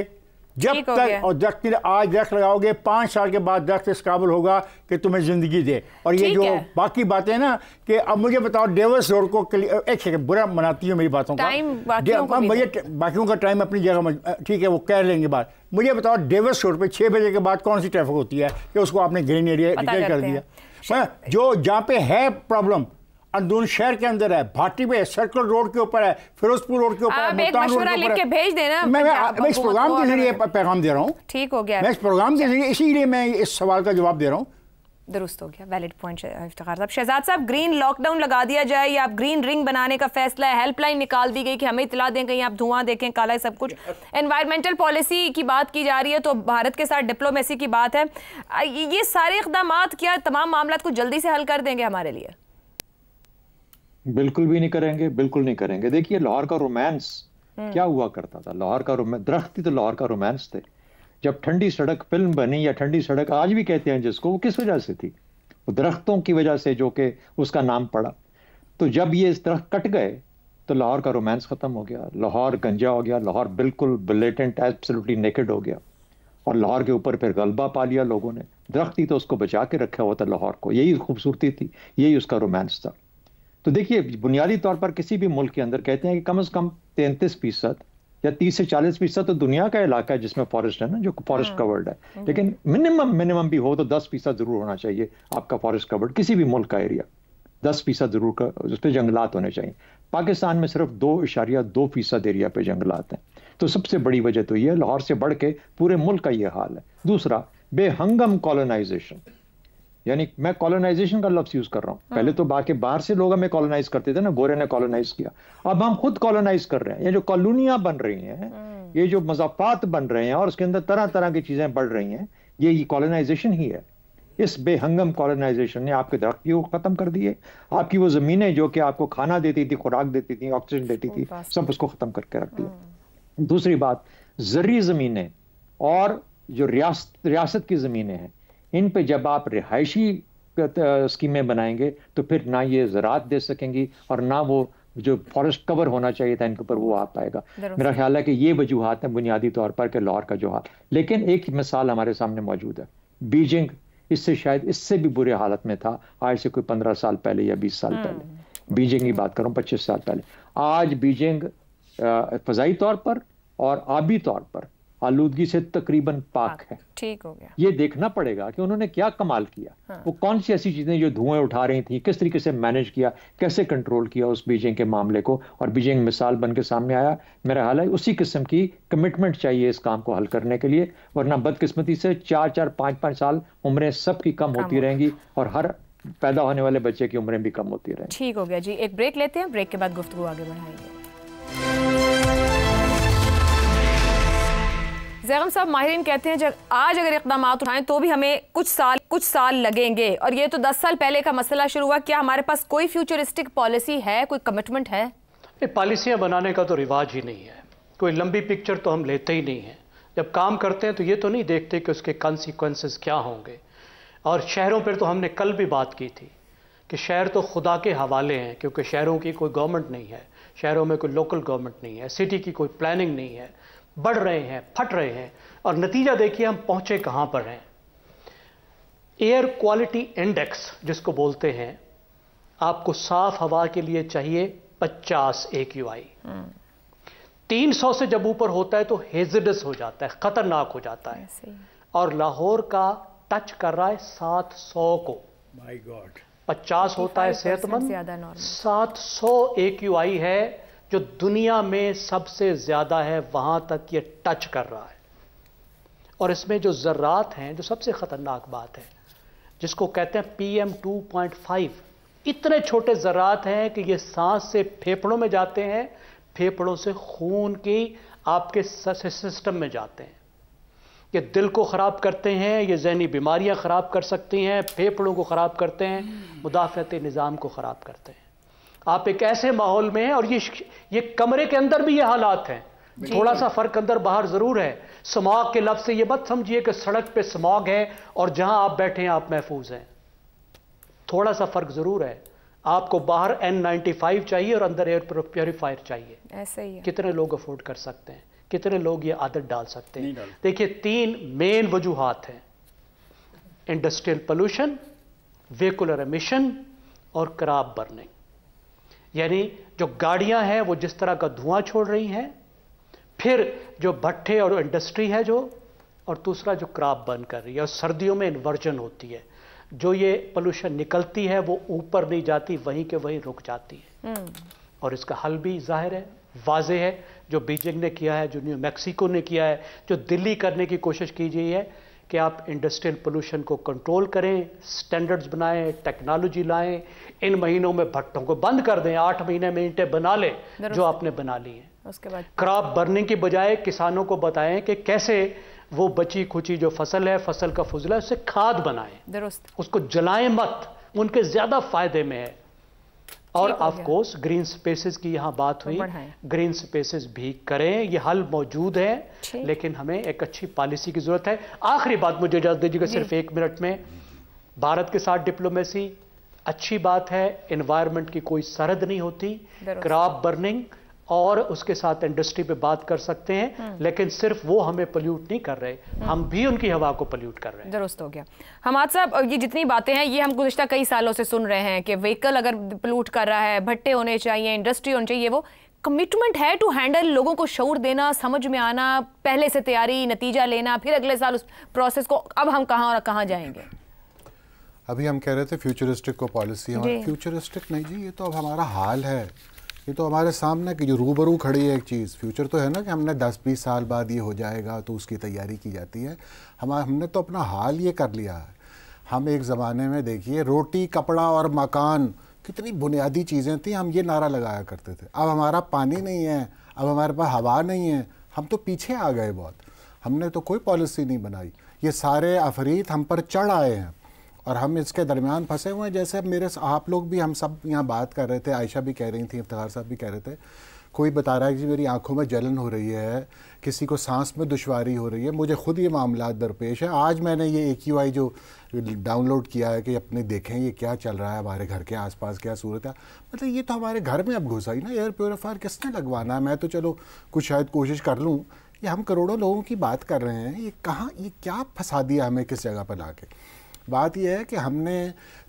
जब तक और दरख्त आज दरख्त लगाओगे पांच साल के बाद दरख्त इस काबिल होगा कि तुम्हें ज़िंदगी दे और ये जो बाकी बातें ना कि अब मुझे बताओ डेवर्स रोड को एक बुरा मनाती हूँ मेरी बातों का मुझे बाकी का टाइम अपनी जगह ठीक है वो कह लेंगे बात मुझे बताओ डेवर्स रोड पर छः बजे के बाद कौन सी ट्रैफिक होती है कि उसको आपने ग्रीन एरिया कर दिया जो जहाँ पे है प्रॉब्लम अंदून शहर के अंदर है भाटी में सर्कल रोड के ऊपर है फिरोजपुर रोड के ऊपर है भेज देना मैं मैं इस प्रोग्राम के जरिए पैगाम दे रहा हूँ ठीक हो गया मैं इस प्रोग्राम के जरिए इसीलिए मैं इस सवाल का जवाब दे रहा हूँ दुरुस्त हो गया वैलिड पॉइंट इफ्तार साहब शहजाद साहब ग्रीन लॉकडाउन लगा दिया जाए या आप ग्रीन रिंग बनाने का फैसला है हेल्पलाइन निकाल दी गई कि हमें इतला दें कहीं आप धुआं देखें काला है सब कुछ एनवायरमेंटल पॉलिसी की बात की जा रही है तो भारत के साथ डिप्लोमेसी की बात है ये सारे इकदाम क्या तमाम मामला को जल्दी से हल कर देंगे हमारे लिए बिल्कुल भी नहीं करेंगे बिल्कुल नहीं करेंगे देखिए लाहौर का रोमांस हम्म। क्या हुआ करता था लाहौर का रोमांस दरख्त तो लाहौर का रोमांस थे जब ठंडी सड़क फिल्म बनी या ठंडी सड़क आज भी कहते हैं जिसको वो किस वजह से थी वो दरख्तों की वजह से जो कि उसका नाम पड़ा तो जब ये इस दरख्त कट गए तो लाहौर का रोमांस ख़त्म हो गया लाहौर गंजा हो गया लाहौर बिल्कुल ब्लेटेंट एब्सोल्युटली नेकेड हो गया और लाहौर के ऊपर फिर गलबा पा लिया लोगों ने दरख्त ही तो उसको बचा के रखा हुआ था लाहौर को यही खूबसूरती थी यही उसका रोमांस था तो देखिए बुनियादी तौर पर किसी भी मुल्क के अंदर कहते हैं कि कम से कम तैंतीस फीसद या तीस से चालीस फीसद तो दुनिया का इलाका है जिसमें फॉरेस्ट है ना जो फॉरेस्ट कवर्ड हाँ। है हम्म। लेकिन मिनिमम मिनिमम भी हो तो दस फीसद जरूर होना चाहिए आपका फॉरेस्ट कवर्ड किसी भी मुल्क का एरिया दस फीसद जरूर उस पर जंगलात होने चाहिए पाकिस्तान में सिर्फ दो इशारिया दो फीसद एरिया पे जंगलात हैं तो सबसे बड़ी वजह तो यह लाहौर से बढ़ के पूरे मुल्क का ये हाल है दूसरा बेहंगम कॉलोनाइजेशन यानी मैं कॉलोनाइजेशन का लफ्स यूज कर रहा हूँ हाँ। पहले तो बाकी बाहर से लोग हमें कॉलोनाइज करते थे ना गोरे ने कॉलोनाइज किया अब हम खुद कॉलोनाइज कर रहे हैं ये जो कॉलोनियां बन रही हैं हाँ। ये जो मजाफात बन रहे हैं और उसके अंदर तरह तरह की चीजें बढ़ रही हैं ये कॉलोनाइजेशन ही है इस बेहंगम कॉलोनाइजेशन ने आपके दरख्त भी खत्म कर दिए आपकी वो जमीनें जो कि आपको खाना देती थी खुराक देती थी ऑक्सीजन देती थी सब उसको खत्म करके रख दिया हाँ। दूसरी बात जर्री जमीनें और जो रियासत रियासत की जमीनें हैं इन पे जब आप रिहायशी स्कीमें बनाएंगे तो फिर ना ये ज़रात दे सकेंगी और ना वो जो फॉरेस्ट कवर होना चाहिए था इनके ऊपर वो आ पाएगा मेरा ख्याल है कि ये वजूहत हैं बुनियादी तौर पर कि लाहौर का जो हाल लेकिन एक मिसाल हमारे सामने मौजूद है बीजिंग इससे शायद इससे भी बुरे हालत में था आज से कोई पंद्रह साल पहले या बीस साल पहले हम्म। बीजिंग की बात करूँ पच्चीस साल पहले आज बीजिंग फजाई तौर पर और आबी तौर पर आलूदगी से तकरीबन पाक है ठीक हो गया ये देखना पड़ेगा कि उन्होंने क्या कमाल किया हाँ। वो कौन सी ऐसी चीजें जो धुएं उठा रही थी किस तरीके से मैनेज किया कैसे कंट्रोल किया उस बीजिंग के मामले को और बीजिंग मिसाल बन के सामने आया मेरा हाल है उसी किस्म की कमिटमेंट चाहिए इस काम को हल करने के लिए वरना बदकिस्मती से चार चार पांच पांच साल उम्रें सबकी कम होती रहेंगी और हर पैदा होने वाले बच्चे की उम्रें भी कम होती रहेंगी ठीक हो गया जी एक ब्रेक लेते हैं ब्रेक के बाद गुफ्तु आगे बढ़ाएंगे जैगम साहब माहरीन कहते हैं जब आज अगर इकदाम उठाएं तो भी हमें कुछ साल कुछ साल लगेंगे और ये तो दस साल पहले का मसला शुरू हुआ क्या हमारे पास कोई फ्यूचरिस्टिक पॉलिसी है कोई कमिटमेंट है पॉलिसियाँ बनाने का तो रिवाज ही नहीं है कोई लंबी पिक्चर तो हम लेते ही नहीं हैं जब काम करते हैं तो ये तो नहीं देखते कि उसके कॉन्सिक्वेंसेस क्या होंगे और शहरों पर तो हमने कल भी बात की थी कि शहर तो खुदा के हवाले हैं क्योंकि शहरों की कोई गवर्नमेंट नहीं है शहरों में कोई लोकल गवर्नमेंट नहीं है सिटी की कोई प्लानिंग नहीं है बढ़ रहे हैं फट रहे हैं और नतीजा देखिए हम पहुंचे कहां पर हैं एयर क्वालिटी इंडेक्स जिसको बोलते हैं आपको साफ हवा के लिए चाहिए 50 ए क्यू आई तीन सौ से जब ऊपर होता है तो हेजडस हो जाता है खतरनाक हो जाता है और लाहौर का टच कर रहा है सात सौ को माय गॉड पचास होता है सेहतमंद सात सौ ए क्यू आई है जो दुनिया में सबसे ज़्यादा है वहाँ तक ये टच कर रहा है और इसमें जो ज़रात हैं जो सबसे ख़तरनाक बात है जिसको कहते हैं P M two point five इतने छोटे ज़रात हैं कि ये सांस से फेफड़ों में जाते हैं फेफड़ों से खून की आपके सिस्टम में जाते हैं ये दिल को ख़राब करते हैं ये जहनी बीमारियां ख़राब कर सकती हैं फेफड़ों को ख़राब करते हैं मुदाफ़त निज़ाम को ख़राब करते हैं आप एक ऐसे माहौल में हैं और ये ये कमरे के अंदर भी ये हालात हैं थोड़ा सा फर्क अंदर बाहर जरूर है समाग के लफ्ज से ये मत समझिए कि सड़क पे समाग है और जहां आप बैठे हैं आप महफूज हैं थोड़ा सा फर्क जरूर है आपको बाहर एन नाइन्टी फाइव चाहिए और अंदर एयर प्योरीफायर चाहिए ऐसे ही है। कितने लोग अफोर्ड कर सकते हैं कितने लोग ये आदत डाल सकते हैं देखिए तीन मेन वजूहत हैं इंडस्ट्रियल पोल्यूशन वेकुलर एमिशन और कराब बर्निंग यानी जो गाड़ियां हैं वो जिस तरह का धुआं छोड़ रही हैं फिर जो भट्ठे और इंडस्ट्री है जो और दूसरा जो क्राप बर्न कर रही है और सर्दियों में इन्वर्जन होती है जो ये पोल्यूशन निकलती है वो ऊपर नहीं जाती वहीं के वहीं रुक जाती है हम्म। और इसका हल भी जाहिर है वाजे है जो बीजिंग ने किया है जो न्यू मैक्सिको ने किया है जो दिल्ली करने की कोशिश की गई है कि आप इंडस्ट्रियल पोल्यूशन को कंट्रोल करें स्टैंडर्ड्स बनाएं टेक्नोलॉजी लाएं इन महीनों में भट्टों को बंद कर दें आठ महीने में ईंटें बना लें जो आपने बना ली हैं उसके बाद क्रॉप बर्निंग की बजाय किसानों को बताएं कि कैसे वो बची खुची जो फसल है फसल का फजला है उसे खाद बनाएं उसको जलाएं मत उनके ज़्यादा फायदे में है और ऑफ कोर्स ग्रीन स्पेसेस की यहाँ बात तो हुई ग्रीन स्पेसेस भी करें ये हल मौजूद है लेकिन हमें एक अच्छी पॉलिसी की जरूरत है आखिरी बात मुझे इजाजत दीजिएगा सिर्फ एक मिनट में भारत के साथ डिप्लोमेसी अच्छी बात है इन्वायरमेंट की कोई सरहद नहीं होती क्रॉप बर्निंग और उसके साथ इंडस्ट्री पे बात कर सकते हैं हम्म। लेकिन सिर्फ वो हमें पोल्यूट नहीं कर रहे हम्म। हम भी उनकी हवा को पोल्यूट कर रहे हैं दुरुस्त हो गया हमाद साहब ये जितनी बातें हैं ये हम गुजशत कई सालों से सुन रहे हैं कि व्हीकल अगर पोल्यूट कर रहा है भट्टे होने चाहिए इंडस्ट्री होनी चाहिए वो कमिटमेंट है टू हैंडल लोगों को शोर देना समझ में आना पहले से तैयारी नतीजा लेना फिर अगले साल उस प्रोसेस को अब हम कहाँ और कहाँ जाएंगे अभी हम कह रहे थे फ्यूचरिस्टिक को पॉलिसी फ्यूचरिस्टिक नहीं जी ये तो अब हमारा हाल है ये तो हमारे सामने कि जो रूबरू खड़ी है एक चीज़ फ्यूचर तो है ना कि हमने 10-20 साल बाद ये हो जाएगा तो उसकी तैयारी की जाती है हम हमने तो अपना हाल ये कर लिया है हम एक ज़माने में देखिए रोटी कपड़ा और मकान कितनी बुनियादी चीज़ें थी हम ये नारा लगाया करते थे अब हमारा पानी नहीं है अब हमारे पास हवा नहीं है हम तो पीछे आ गए बहुत हमने तो कोई पॉलिसी नहीं बनाई ये सारे अफरीत हम पर चढ़ आए हैं और हम इसके दरमियान फंसे हुए हैं जैसे अब मेरे आप लोग भी हम सब यहाँ बात कर रहे थे आयशा भी कह रही थी इफ्तार साहब भी कह रहे थे कोई बता रहा है कि मेरी आंखों में जलन हो रही है किसी को सांस में दुशारी हो रही है मुझे खुद ये मामला दरपेश है आज मैंने ये ए क्यू आई जो डाउनलोड किया है कि अपने देखें ये क्या चल रहा है हमारे घर के आसपास क्या सूरत है मतलब ये तो हमारे घर में अब घुसा ही ना एयर प्योरीफायर किसने लगवाना है मैं तो चलो कुछ शायद कोशिश कर लूँ ये हम करोड़ों लोगों की बात कर रहे हैं ये कहाँ ये क्या फंसा दिया हमें किस जगह पर ला के बात यह है कि हमने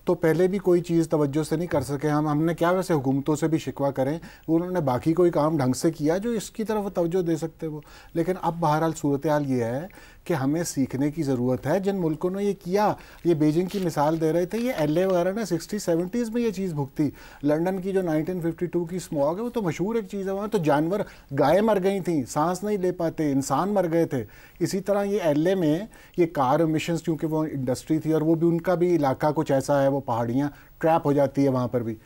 तो पहले भी कोई चीज़ तवज्जो से नहीं कर सके हम हमने क्या वैसे हुकूमतों से भी शिकवा करें उन्होंने बाकी कोई काम ढंग से किया जो इसकी तरफ तवज्जो दे सकते वो लेकिन अब बहरहाल सूरत हाल ये है कि हमें सीखने की ज़रूरत है जिन मुल्कों ने ये किया ये बेजिंग की मिसाल दे रहे थे ये एल वगैरह ना सिक्सटी सेवेंटीज़ में ये चीज़ भुगती लंडन की जो 1952 की स्मॉग है वो तो मशहूर एक चीज़ है वहाँ तो जानवर गायें मर गई थी सांस नहीं ले पाते इंसान मर गए थे इसी तरह ये एल में ये कार मिशन क्योंकि वो इंडस्ट्री थी और वो भी उनका भी इलाका कुछ ऐसा है वो पहाड़ियाँ ट्रैप हो जाती है वहाँ पर भी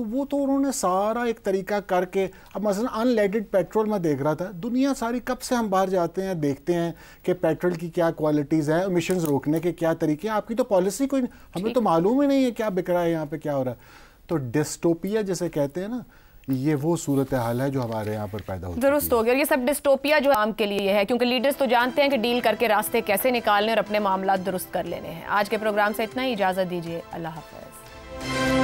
तो वो तो उन्होंने सारा एक तरीका करके अब मसलन अनलेडेड पेट्रोल मैं देख रहा था दुनिया सारी कब से हम बाहर जाते हैं देखते हैं कि पेट्रोल की क्या क्वालिटीज़ है मिशन रोकने के क्या तरीके हैं आपकी तो पॉलिसी कोई हमें तो मालूम ही नहीं है क्या बिक रहा है यहाँ पर क्या हो रहा है तो डिस्टोपिया जैसे कहते हैं ना ये वो सूरत हाल है जो हमारे यहाँ पर पैदा होती दुरुस्त हो गया ये सब डिस्टोपिया जो आम के लिए है क्योंकि लीडर्स तो जानते हैं कि डील करके रास्ते कैसे निकालने और अपने मामला दुरुस्त कर लेने हैं आज के प्रोग्राम से इतना ही इजाज़त दीजिए अल्लाह हाफ़िज़